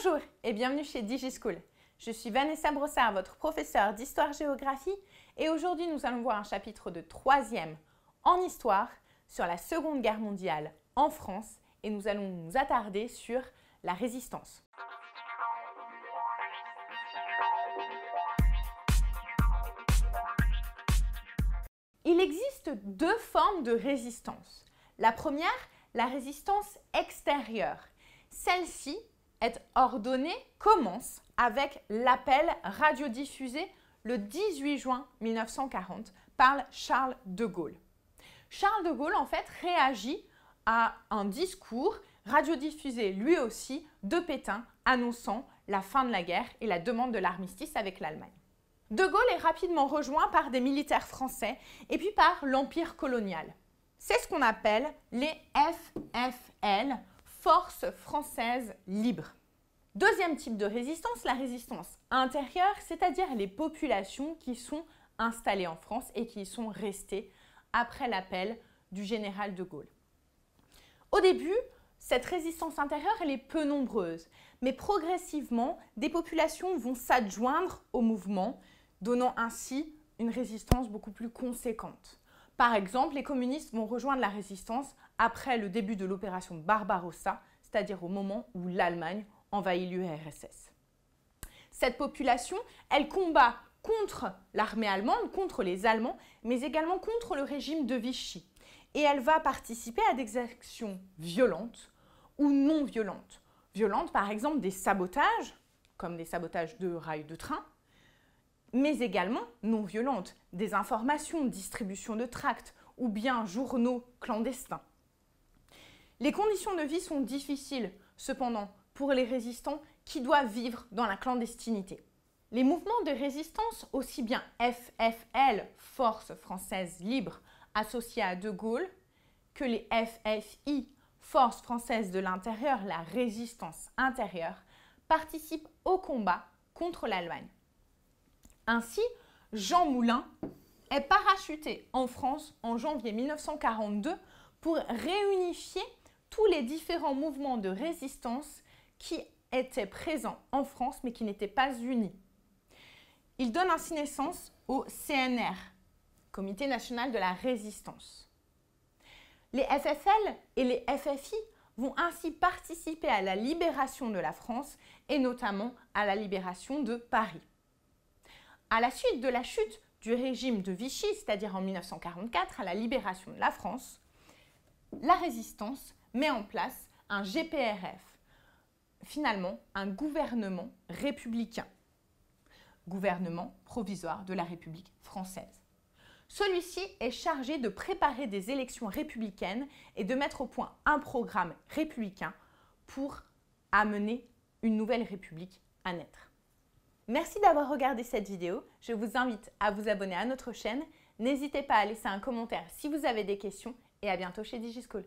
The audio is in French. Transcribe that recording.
Bonjour et bienvenue chez DigiSchool. Je suis Vanessa Brossard, votre professeure d'histoire-géographie et aujourd'hui nous allons voir un chapitre de troisième en histoire sur la Seconde Guerre mondiale en France et nous allons nous attarder sur la résistance. Il existe deux formes de résistance. La première, la résistance extérieure. Celle-ci être ordonné commence avec l'appel radiodiffusé le 18 juin 1940 par Charles de Gaulle. Charles de Gaulle, en fait, réagit à un discours radiodiffusé lui aussi de Pétain annonçant la fin de la guerre et la demande de l'armistice avec l'Allemagne. De Gaulle est rapidement rejoint par des militaires français et puis par l'Empire colonial. C'est ce qu'on appelle les FFL, force française libre. Deuxième type de résistance, la résistance intérieure, c'est-à-dire les populations qui sont installées en France et qui sont restées après l'appel du général de Gaulle. Au début, cette résistance intérieure, elle est peu nombreuse, mais progressivement, des populations vont s'adjoindre au mouvement, donnant ainsi une résistance beaucoup plus conséquente. Par exemple, les communistes vont rejoindre la résistance après le début de l'opération Barbarossa, c'est-à-dire au moment où l'Allemagne envahit l'URSS. Cette population, elle combat contre l'armée allemande, contre les Allemands, mais également contre le régime de Vichy. Et elle va participer à des actions violentes ou non violentes. Violentes, par exemple, des sabotages, comme des sabotages de rails de train, mais également non violentes, des informations, distribution de tracts ou bien journaux clandestins. Les conditions de vie sont difficiles, cependant, pour les résistants qui doivent vivre dans la clandestinité. Les mouvements de résistance, aussi bien FFL, Force française libre, associée à De Gaulle, que les FFI, Force française de l'intérieur, la résistance intérieure, participent au combat contre l'Allemagne. Ainsi, Jean Moulin est parachuté en France en janvier 1942 pour réunifier tous les différents mouvements de résistance qui étaient présents en France mais qui n'étaient pas unis. Il donne ainsi naissance au CNR, Comité national de la résistance. Les FFL et les FFI vont ainsi participer à la libération de la France et notamment à la libération de Paris. À la suite de la chute du régime de Vichy, c'est-à-dire en 1944, à la libération de la France, la résistance met en place un GPRF, finalement un gouvernement républicain, gouvernement provisoire de la République française. Celui-ci est chargé de préparer des élections républicaines et de mettre au point un programme républicain pour amener une nouvelle république à naître. Merci d'avoir regardé cette vidéo. Je vous invite à vous abonner à notre chaîne. N'hésitez pas à laisser un commentaire si vous avez des questions et à bientôt chez DigiSchool.